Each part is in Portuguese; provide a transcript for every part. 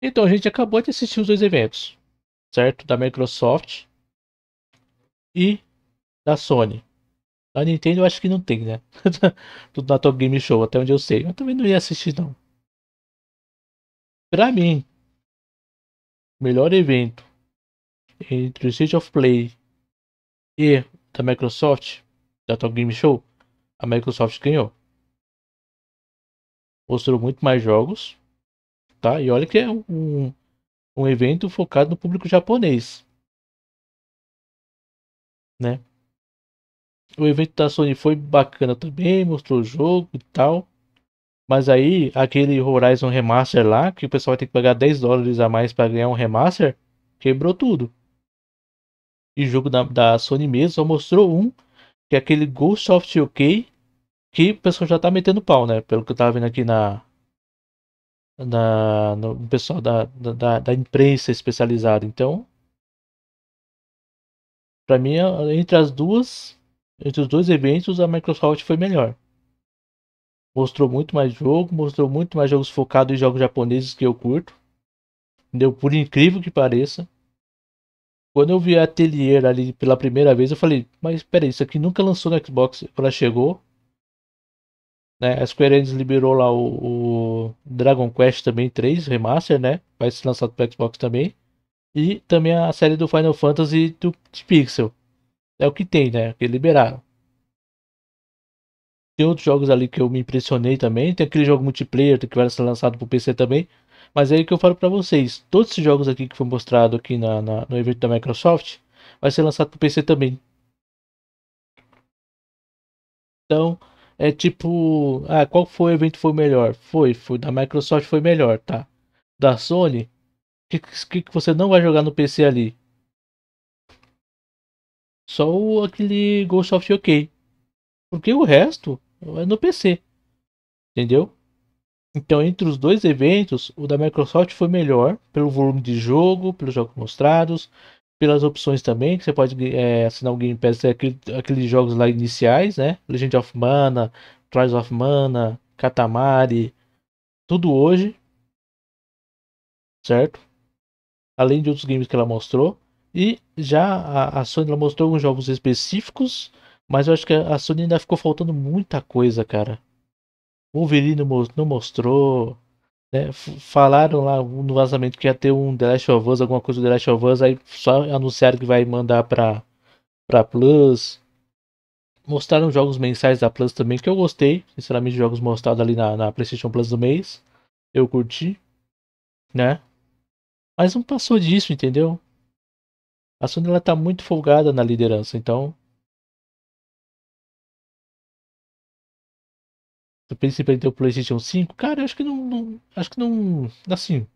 Então, a gente acabou de assistir os dois eventos, certo? Da Microsoft e da Sony. Da Nintendo eu acho que não tem, né? Tudo na Top Game Show, até onde eu sei. Eu também não ia assistir, não. Pra mim, o melhor evento entre o State of Play e da Microsoft, da Top Game Show, a Microsoft ganhou. Mostrou muito mais jogos, tá? E olha que é um, um evento focado no público japonês, né? O evento da Sony foi bacana também, mostrou o jogo e tal. Mas aí, aquele Horizon Remaster lá, que o pessoal vai ter que pagar 10 dólares a mais para ganhar um remaster, quebrou tudo. E o jogo da, da Sony mesmo só mostrou um, que é aquele Ghost of OK, que o pessoal já tá metendo pau, né? Pelo que eu tava vendo aqui na, na, no pessoal da, da, da imprensa especializada. Então, para mim, é, entre as duas, entre os dois eventos, a Microsoft foi melhor. Mostrou muito mais jogo, mostrou muito mais jogos focados em jogos japoneses que eu curto. Deu por incrível que pareça. Quando eu vi a Atelier ali pela primeira vez, eu falei, mas peraí, isso aqui nunca lançou no Xbox. Ela chegou, né? A Square Enix liberou lá o, o Dragon Quest também 3 Remaster, né? Vai ser lançado para Xbox também. E também a série do Final Fantasy do Pixel. É o que tem, né? Que liberaram. Tem outros jogos ali que eu me impressionei também. Tem aquele jogo multiplayer que vai ser lançado para o PC também. Mas é aí que eu falo para vocês. Todos esses jogos aqui que foi mostrado aqui na, na no evento da Microsoft vai ser lançado para o PC também. Então, é tipo, ah, qual foi o evento foi melhor? Foi, foi da Microsoft foi melhor, tá? Da Sony, o que, que você não vai jogar no PC ali? Só o, aquele Ghost of OK. Porque o resto é no PC. Entendeu? Então, entre os dois eventos, o da Microsoft foi melhor pelo volume de jogo, pelos jogos mostrados, pelas opções também, que você pode é, assinar o Game Pass, tem é aquele, aqueles jogos lá iniciais, né? Legend of Mana, Trials of Mana, Katamari, tudo hoje, certo? Além de outros games que ela mostrou. E já a, a Sony ela mostrou alguns jogos específicos, mas eu acho que a Sony ainda ficou faltando muita coisa, cara. Wolverine não mostrou. Né? Falaram lá no vazamento que ia ter um The Last of Us, alguma coisa do The Last of Us, aí só anunciaram que vai mandar pra, pra Plus. Mostraram jogos mensais da Plus também, que eu gostei. Sinceramente, jogos mostrados ali na, na PlayStation Plus do mês. Eu curti. Né? Mas não passou disso, entendeu? A Sony ela tá muito folgada na liderança, então Tu pensa em perder o PlayStation 5? Cara, acho que não, não, Acho que não. Assim.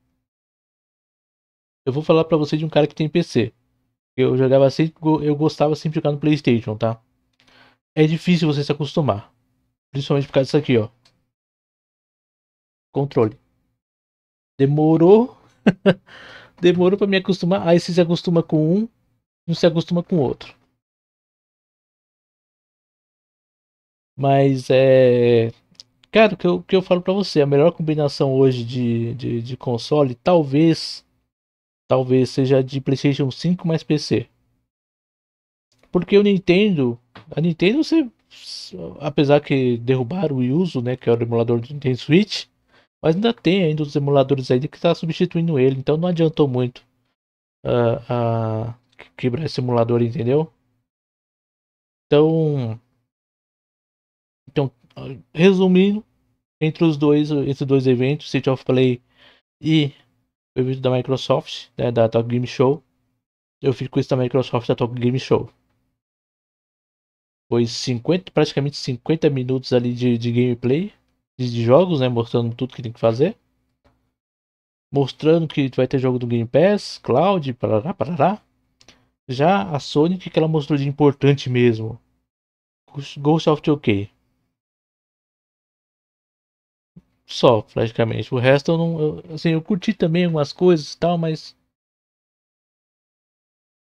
Eu vou falar pra você de um cara que tem PC. Eu jogava sempre. Eu gostava sempre de jogar no PlayStation, tá? É difícil você se acostumar. Principalmente por causa disso aqui, ó. Controle. Demorou. Demorou pra me acostumar. Aí você se acostuma com um. Não se acostuma com o outro. Mas é. Cara, o que eu, que eu falo para você, a melhor combinação hoje de, de, de, console, talvez. Talvez seja de PlayStation 5 mais PC. Porque o Nintendo. A Nintendo, você. Apesar que derrubaram o Yuzu, Uso, né? Que é o emulador do Nintendo Switch. Mas ainda tem ainda os emuladores aí que está substituindo ele. Então não adiantou muito uh, uh, quebrar esse emulador, entendeu? Então resumindo, entre os dois, entre dois eventos, City of Play e o evento da Microsoft, né, da Talk Game Show, eu fico com isso da Microsoft da Talk Game Show. Foi 50, praticamente 50 minutos ali de, de gameplay, de, de, jogos, né, mostrando tudo que tem que fazer. Mostrando que vai ter jogo do Game Pass, Cloud, parará, parará. Já a Sony, o que ela mostrou de importante mesmo? Ghost of the OK. Só, praticamente. O resto eu não. Eu, assim, eu curti também algumas coisas e tal, mas.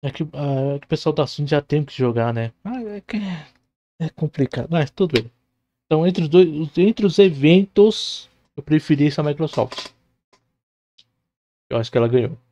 É que, ah, é que o pessoal da Sony já tem que jogar, né? Ah, é, que é complicado, mas tudo bem. Então, entre os, dois, entre os eventos, eu preferi essa Microsoft. Eu acho que ela ganhou.